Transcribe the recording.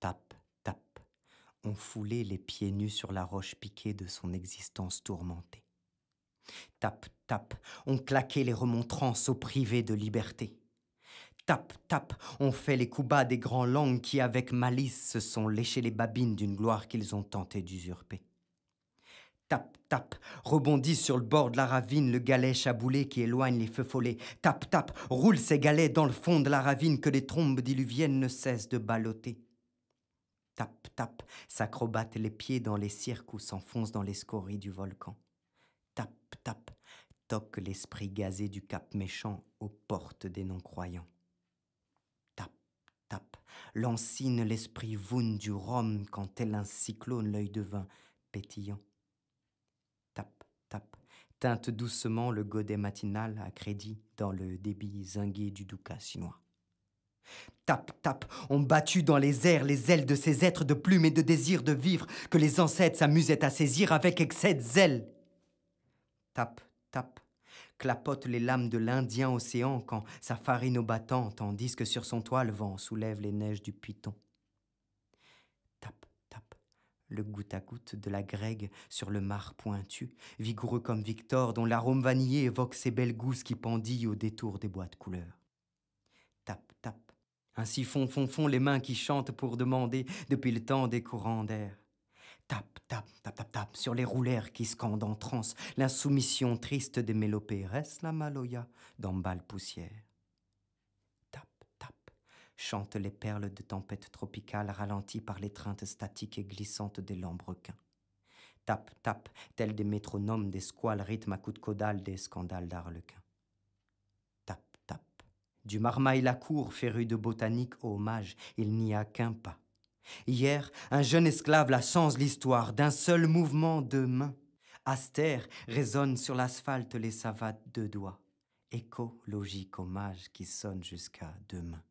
Tap, tap, On foulé les pieds nus sur la roche piquée de son existence tourmentée. Tap, tap, ont claqué les remontrances aux privés de liberté. Tap, tap, ont fait les coups bas des grands langues qui, avec malice, se sont léchés les babines d'une gloire qu'ils ont tenté d'usurper. Tap, tap, rebondit sur le bord de la ravine le galet chaboulé qui éloigne les feux follets. Tap, tap, roule ces galets dans le fond de la ravine que les trombes diluviennes ne cessent de balloter tap, tap, sacrobate les pieds dans les cirques ou s'enfonce dans les scories du volcan. Tap, tap, toque l'esprit gazé du cap méchant aux portes des non-croyants. Tap, tap, lancine l'esprit voun du Rhum quand tel un cyclone l'œil devint pétillant. Tap, tap, teinte doucement le godet matinal à crédit dans le débit zingué du ducat chinois. Tap, tap, ont battu dans les airs les ailes de ces êtres de plumes et de désir de vivre que les ancêtres s'amusaient à saisir avec excès de zèle. Tap, tap, clapotent les lames de l'Indien océan quand sa farine au battant, tandis que sur son toit le vent soulève les neiges du Python. Tap, tap, le goutte à goutte de la grègue sur le mar pointu, vigoureux comme Victor, dont l'arôme vanillé évoque ses belles gousses qui pendillent au détour des bois de couleur. Tap, tap, ainsi font, font, font les mains qui chantent pour demander depuis le temps des courants d'air. Tap, tap, tap, tap, tap, sur les roulères qui scandent en transe l'insoumission triste des mélopées. Reste la maloya d'emballe poussière. Tap, tap, chantent les perles de tempête tropicale ralenties par l'étreinte statique et glissante des lambrequins. Tap, tap, tels des métronomes, des squales rythme à coups de caudal des scandales d'arlequin. Du marmaille la cour, féru de botanique hommage, il n'y a qu'un pas. Hier, un jeune esclave la sens l'histoire d'un seul mouvement de main. Astère résonne sur l'asphalte les savates de doigts. Écho logique hommage qui sonne jusqu'à demain.